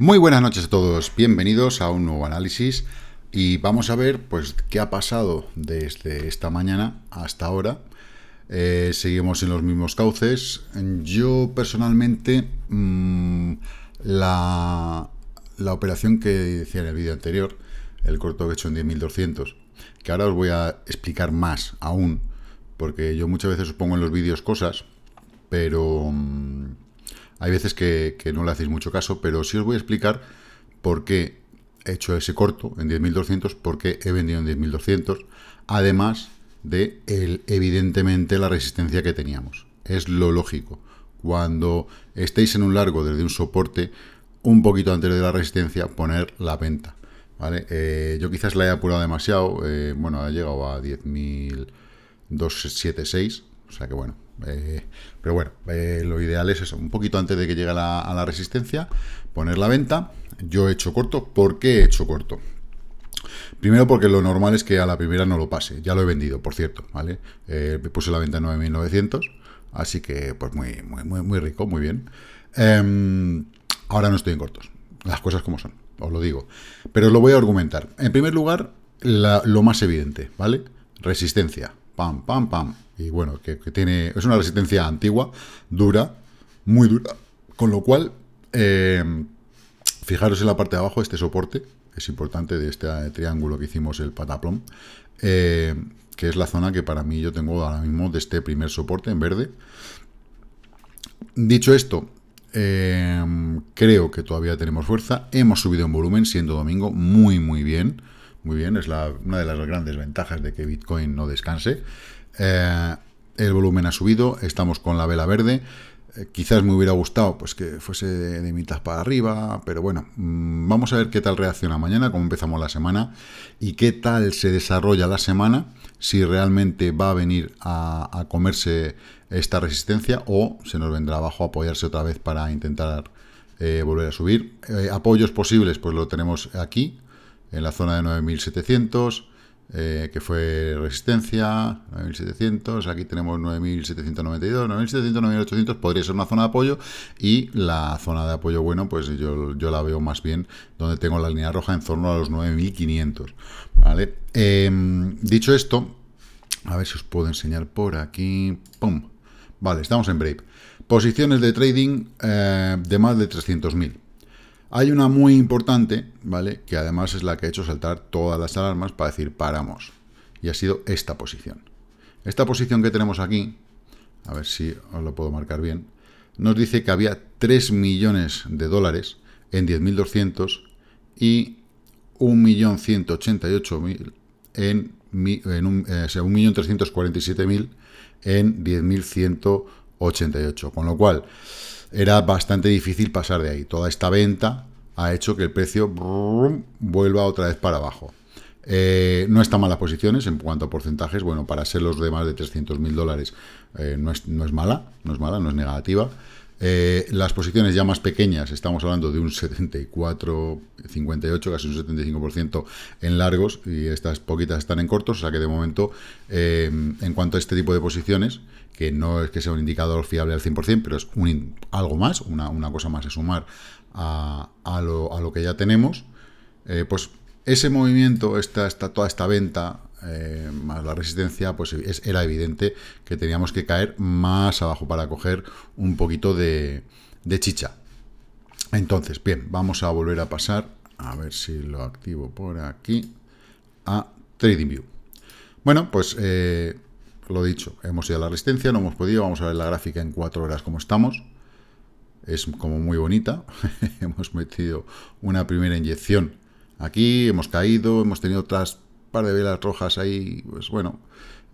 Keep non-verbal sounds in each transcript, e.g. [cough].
Muy buenas noches a todos, bienvenidos a un nuevo análisis y vamos a ver pues qué ha pasado desde esta mañana hasta ahora. Eh, seguimos en los mismos cauces. Yo personalmente mm, la, operación que decía en el vídeo anterior, el corto que he hecho en 10.200, que ahora os voy a explicar más aún, porque yo muchas veces os pongo en los vídeos cosas, pero... Mm, hay veces que, no le hacéis mucho caso, pero sí os voy a explicar por qué he hecho ese corto en 10.200, por qué he vendido en 10.200, además de evidentemente la resistencia que teníamos. Es lo lógico. Cuando estéis en un largo desde un soporte, un poquito antes de la resistencia, poner la venta. ¿vale? Eh, yo quizás la he apurado demasiado. Eh, bueno, ha llegado a 10.276. O sea que bueno, eh, pero bueno, eh, lo ideal es eso, un poquito antes de que llegue a la, resistencia, poner la venta. Yo he hecho corto. ¿Por qué he hecho corto? Primero porque lo normal es que a la primera no lo pase. Ya lo he vendido, por cierto, ¿vale? Eh, puse la venta en 9.900, así que pues muy, muy, muy, rico, muy bien. Em, ahora no estoy en cortos, las cosas como son, os lo digo. Pero os lo voy a argumentar. En primer lugar, lo más evidente, ¿vale? Resistencia. Pam, pam, pam y bueno, que, tiene es una resistencia antigua, dura, muy dura, con lo cual, eh, fijaros en la parte de abajo, este soporte, es importante de este triángulo que hicimos el pataplón, eh, que es la zona que para mí yo tengo ahora mismo de este primer soporte en verde. Dicho esto, eh, creo que todavía tenemos fuerza, hemos subido en volumen siendo domingo muy muy bien, muy bien, es una de las grandes ventajas de que Bitcoin no descanse. Eh, el volumen ha subido, estamos con la vela verde. Eh, quizás me hubiera gustado pues que fuese de mitad para arriba, pero bueno, mm, vamos a ver qué tal reacciona mañana, cómo empezamos la semana y qué tal se desarrolla la semana, si realmente va a venir a, comerse esta resistencia o se nos vendrá abajo a apoyarse otra vez para intentar eh, volver a subir. apoyos posibles, pues lo tenemos aquí, en la zona de 9700 eh, que fue resistencia, 9700, aquí tenemos 9792, 9700, 9800, podría ser una zona de apoyo y la zona de apoyo, bueno, pues yo, la veo más bien donde tengo la línea roja en torno a los 9500, ¿vale? Em, dicho esto, a ver si os puedo enseñar por aquí, ¡pum! Vale, estamos en Brave. Posiciones de trading eh, de más de 300.000. Hay una muy importante, ¿vale? Que además es la que ha hecho saltar todas las alarmas para decir paramos. Y ha sido esta posición. Esta posición que tenemos aquí, a ver si os lo puedo marcar bien, nos dice que había 3 millones de dólares en 10.200 y 1.188.000 en, en un, eh, sea, 1.347.000 en 10.188. Con lo cual, era bastante difícil pasar de ahí. Toda esta venta ha hecho que el precio vuelva otra vez para abajo. Eh, no están malas posiciones en cuanto a porcentajes. Bueno, para ser los de más de 300.000 dólares eh, no, es, no, es, mala, no es mala, no es negativa. Eh, las posiciones ya más pequeñas, estamos hablando de un 74, 58, casi un 75% en largos y estas poquitas están en cortos, o sea que de momento, eh, en cuanto a este tipo de posiciones, que no es que sea un indicador fiable al 100%, pero es un, algo más, una, una cosa más a sumar a, lo, a lo, que ya tenemos, eh, pues ese movimiento, esta, esta, toda esta venta eh, más la resistencia, pues era evidente que teníamos que caer más abajo para coger un poquito de, chicha. Entonces, bien, vamos a volver a pasar, a ver si lo activo por aquí, a TradingView. Bueno, pues eh, lo dicho, hemos ido a la resistencia, no hemos podido, vamos a ver la gráfica en cuatro horas como estamos. Es como muy bonita, [laughs] hemos metido una primera inyección aquí, hemos caído, hemos tenido otras par de velas rojas ahí, pues bueno,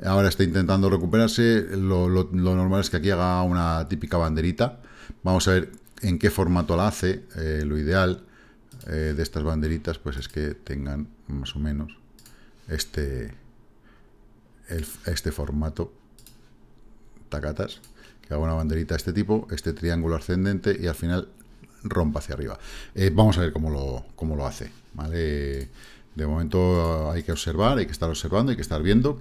ahora está intentando recuperarse, lo, normal es que aquí haga una típica banderita, vamos a ver en qué formato la hace, eh, lo ideal eh, de estas banderitas pues es que tengan más o menos este, este formato, tacatas, que haga una banderita de este tipo, este triángulo ascendente y al final rompa hacia arriba. Eh, vamos a ver cómo lo, cómo lo hace, ¿vale? De momento ah, hay que observar, hay que estar observando, hay que estar viendo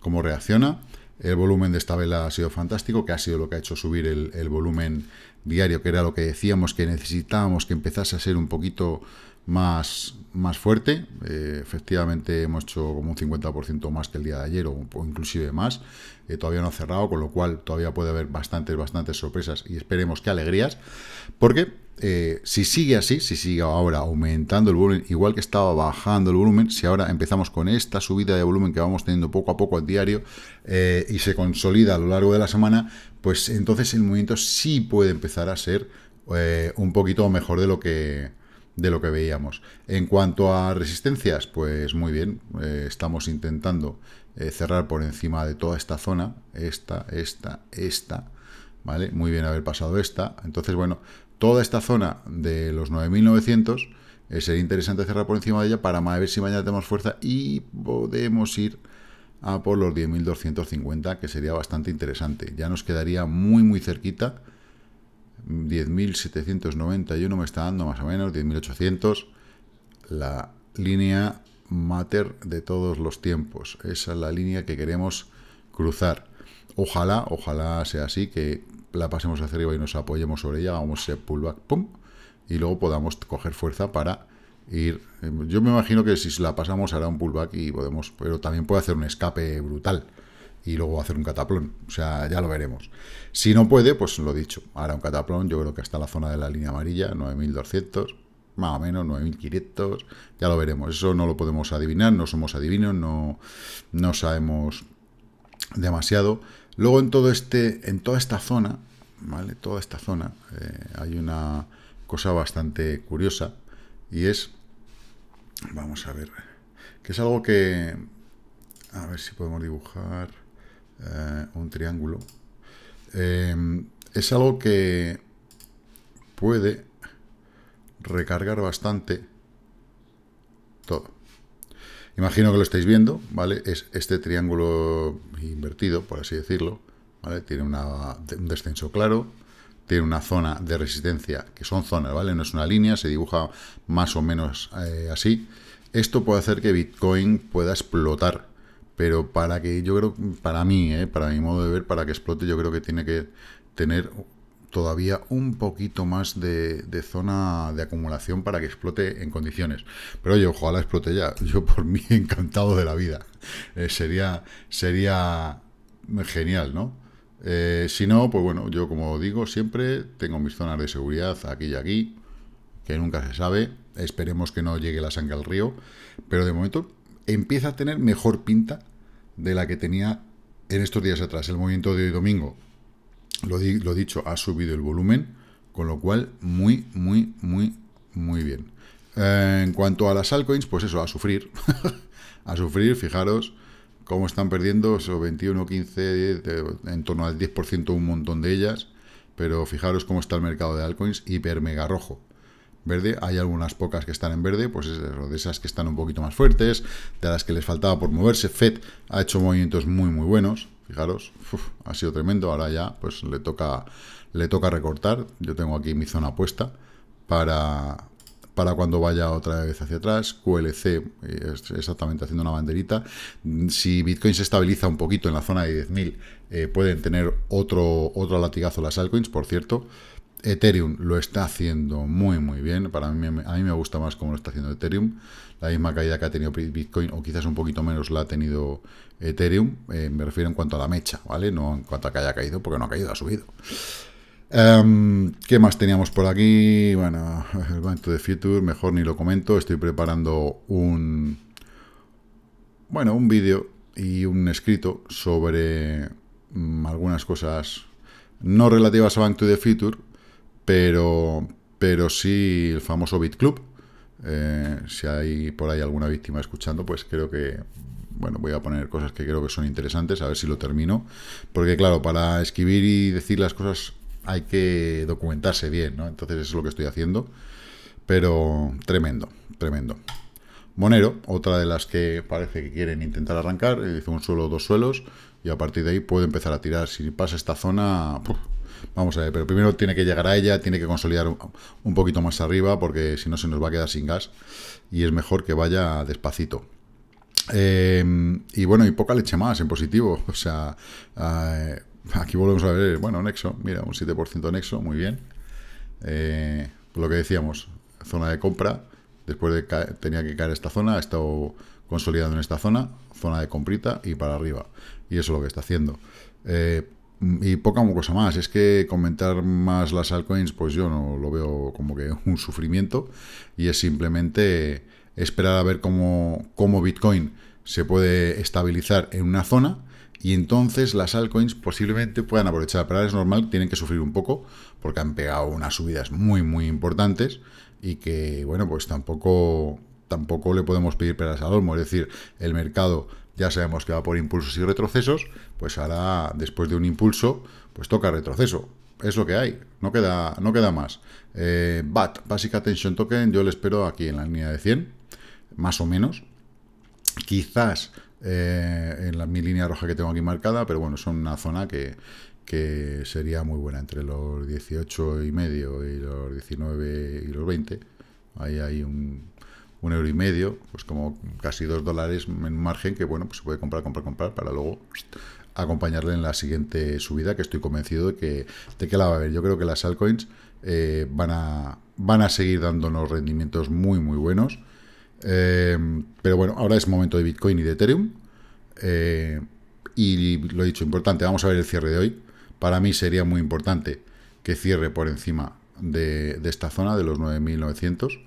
cómo reacciona. El volumen de esta vela ha sido fantástico, que ha sido lo que ha hecho subir el, volumen diario, que era lo que decíamos que necesitábamos que empezase a ser un poquito más, más fuerte. Eh, efectivamente hemos hecho como un 50% más que el día de ayer o, inclusive más. Eh, todavía no ha cerrado, con lo cual todavía puede haber bastantes, bastantes sorpresas y esperemos que alegrías, porque eh, si sigue así, si sigue ahora aumentando el volumen, igual que estaba bajando el volumen, si ahora empezamos con esta subida de volumen que vamos teniendo poco a poco al diario eh, y se consolida a lo largo de la semana, pues entonces el movimiento sí puede empezar a ser eh, un poquito mejor de lo que de lo que veíamos. En cuanto a resistencias, pues muy bien, estamos intentando cerrar por encima de toda esta zona, esta, esta, esta, ¿vale? Muy bien haber pasado esta, entonces bueno, toda esta zona de los 9.900 eh, sería interesante cerrar por encima de ella para ver si mañana tenemos fuerza y podemos ir a por los 10.250, que sería bastante interesante. Ya nos quedaría muy, muy cerquita. 10.791 me está dando más o menos, 10.800. La línea mater de todos los tiempos. Esa es la línea que queremos cruzar. Ojalá, ojalá sea así, que la pasemos hacia arriba y nos apoyemos sobre ella, vamos a hacer pullback, pum, y luego podamos coger fuerza para ir... Yo me imagino que si la pasamos hará un pullback y podemos... Pero también puede hacer un escape brutal y luego hacer un cataplón. O sea, ya lo veremos. Si no puede, pues lo dicho, hará un cataplón, yo creo que hasta la zona de la línea amarilla, 9200, más o menos 9500, ya lo veremos. Eso no lo podemos adivinar, no somos adivinos, no, no sabemos demasiado. Luego en, todo este, en toda esta zona, ¿vale? Toda esta zona, eh, hay una cosa bastante curiosa y es, vamos a ver, que es algo que, a ver si podemos dibujar eh, un triángulo, em, es algo que puede recargar bastante todo. Imagino que lo estáis viendo, ¿vale? Es este triángulo invertido, por así decirlo, ¿vale? Tiene un descenso claro, tiene una zona de resistencia, que son zonas, ¿vale? No es una línea, se dibuja más o menos eh, así. Esto puede hacer que Bitcoin pueda explotar, pero para que yo creo, para mí, ¿eh? para mi modo de ver, para que explote, yo creo que tiene que tener todavía un poquito más de, zona de acumulación para que explote en condiciones. Pero oye, ojalá explote ya. Yo por mí [laughs] encantado de la vida. Eh, sería, sería genial, ¿no? Eh, si no, pues bueno, yo como digo siempre, tengo mis zonas de seguridad aquí y aquí, que nunca se sabe. Esperemos que no llegue la sangre al río. Pero de momento empieza a tener mejor pinta de la que tenía en estos días atrás. El movimiento de hoy domingo lo, dicho, ha subido el volumen, con lo cual muy, muy, muy, muy bien. Eh, en cuanto a las altcoins, pues eso, a sufrir. [laughs] a sufrir, fijaros cómo están perdiendo, eso 21, 15, en torno al 10% un montón de ellas. Pero fijaros cómo está el mercado de altcoins, hiper mega rojo verde. Hay algunas pocas que están en verde, pues es de esas que están un poquito más fuertes, de las que les faltaba por moverse. FED ha hecho movimientos muy, muy buenos. Fijaros, ha sido tremendo. Ahora ya pues le toca, le toca recortar. Yo tengo aquí mi zona puesta para, para cuando vaya otra vez hacia atrás, QLC eh, exactamente haciendo una banderita. Si Bitcoin se estabiliza un poquito en la zona de 10.000, eh, pueden tener otro, otro latigazo las altcoins, por cierto. Ethereum lo está haciendo muy, muy bien. Para mí, a mí me gusta más cómo lo está haciendo Ethereum. La misma caída que ha tenido Bitcoin, o quizás un poquito menos, la ha tenido Ethereum. Eh, me refiero en cuanto a la mecha, ¿vale? No en cuanto a que haya caído, porque no ha caído, ha subido. Em, ¿Qué más teníamos por aquí? Bueno, [laughs] el Bank to the Future, mejor ni lo comento. Estoy preparando un... Bueno, un vídeo y un escrito sobre mm, algunas cosas no relativas a Bank to the Future, pero, pero sí el famoso BitClub. Club. Eh, si hay por ahí alguna víctima escuchando, pues creo que, bueno, voy a poner cosas que creo que son interesantes, a ver si lo termino. Porque claro, para escribir y decir las cosas hay que documentarse bien, ¿no? Entonces eso es lo que estoy haciendo. Pero tremendo, tremendo. Monero, otra de las que parece que quieren intentar arrancar, Dice eh, un suelo dos suelos y a partir de ahí puede empezar a tirar. Si pasa esta zona, vamos a ver, pero primero tiene que llegar a ella, tiene que consolidar un poquito más arriba porque si no se nos va a quedar sin gas y es mejor que vaya despacito. Em, y bueno, y poca leche más en positivo, [laughs] o sea, eh, aquí volvemos a ver, bueno, Nexo, mira, un 7% Nexo, muy bien. Eh, lo que decíamos, zona de compra, Después de tenía que caer esta zona, ha estado consolidado en esta zona, zona de comprita y para arriba. Y eso es lo que está haciendo. Eh, y poca cosa más. Es que comentar más las altcoins, pues yo no lo veo como que un sufrimiento. Y es simplemente esperar a ver cómo, cómo Bitcoin se puede estabilizar en una zona y entonces las altcoins posiblemente puedan aprovechar. Pero ahora es normal, tienen que sufrir un poco porque han pegado unas subidas muy, muy importantes y que, bueno, pues tampoco, tampoco le podemos pedir peras al olmo. Es decir, el mercado ya sabemos que va por impulsos y retrocesos, pues ahora, después de un impulso, pues toca retroceso. Es lo que hay, no queda, no queda más. Eh, BAT, Basic Attention Token, yo le espero aquí en la línea de 100, más o menos. Quizás eh, en la, mi línea roja que tengo aquí marcada, pero bueno, son una zona que, que sería muy buena entre los 18 y medio y los 19 y los 20. Ahí hay un, euro y medio, pues como casi dos dólares en margen que bueno, pues se puede comprar, comprar, comprar para luego acompañarle en la siguiente subida que estoy convencido de que, de que la va a haber. Yo creo que las altcoins eh, van, a, van a seguir dándonos rendimientos muy muy buenos. Eh, pero bueno, ahora es momento de Bitcoin y de Ethereum. Eh, y lo he dicho, importante, vamos a ver el cierre de hoy para mí sería muy importante que cierre por encima de, esta zona, de los 9.900.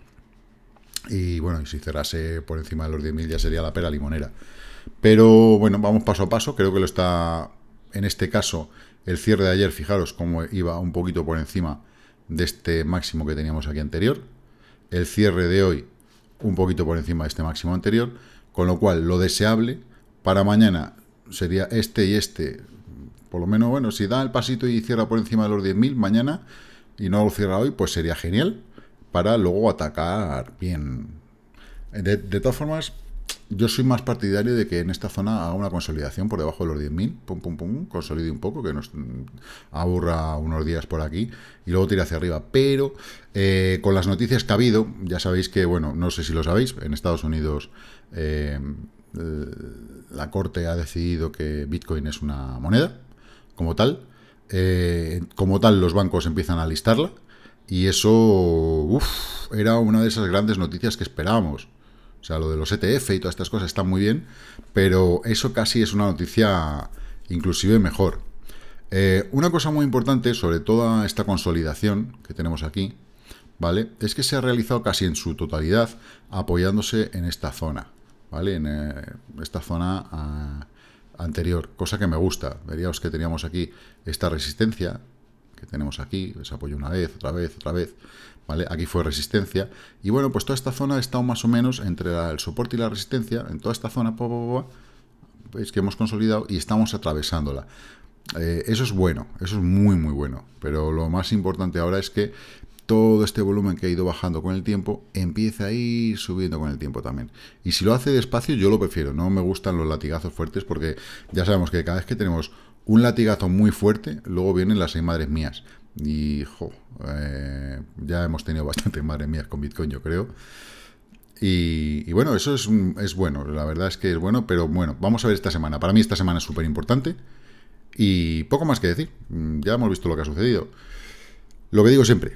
Y bueno, si cerrase por encima de los 10.000 ya sería la pera limonera. Pero bueno, vamos paso a paso. Creo que lo está, en este caso, el cierre de ayer, fijaros cómo iba un poquito por encima de este máximo que teníamos aquí anterior. El cierre de hoy un poquito por encima de este máximo anterior. Con lo cual, lo deseable para mañana sería este y este por lo menos, bueno, si da el pasito y cierra por encima de los 10.000 mañana y no lo cierra hoy, pues sería genial para luego atacar bien. De, todas formas, yo soy más partidario de que en esta zona haga una consolidación por debajo de los 10.000, pum, pum, pum, consolide un poco, que nos aburra unos días por aquí y luego tire hacia arriba. Pero eh, con las noticias que ha habido, ya sabéis que, bueno, no sé si lo sabéis, en Estados Unidos eh, la corte ha decidido que Bitcoin es una moneda, como tal. Eh, como tal, los bancos empiezan a listarla. Y eso era una de esas grandes noticias que esperábamos. O sea, lo de los ETF y todas estas cosas está muy bien, pero eso casi es una noticia inclusive mejor. Eh, una cosa muy importante sobre toda esta consolidación que tenemos aquí, ¿vale? Es que se ha realizado casi en su totalidad apoyándose en esta zona, ¿vale? En eh, esta zona ah, anterior, cosa que me gusta. Veríamos que teníamos aquí esta resistencia, que tenemos aquí, les apoyo una vez, otra vez, otra vez, ¿vale? Aquí fue resistencia. Y bueno, pues toda esta zona ha estado más o menos entre el soporte y la resistencia, en toda esta zona, po, veis que hemos consolidado y estamos atravesándola. Eh, eso es bueno, eso es muy, muy bueno. Pero lo más importante ahora es que todo este volumen que ha ido bajando con el tiempo empieza a ir subiendo con el tiempo también. Y si lo hace despacio, yo lo prefiero. No me gustan los latigazos fuertes porque ya sabemos que cada vez que tenemos un latigazo muy fuerte, luego vienen las seis madres mías. Y, eh, ya hemos tenido [laughs] bastantes madres mías con Bitcoin, yo creo. Y, bueno, eso es, es bueno, la verdad es que es bueno, pero bueno, vamos a ver esta semana. Para mí esta semana es súper importante y poco más que decir. Mm, ya hemos visto lo que ha sucedido. Lo que digo siempre,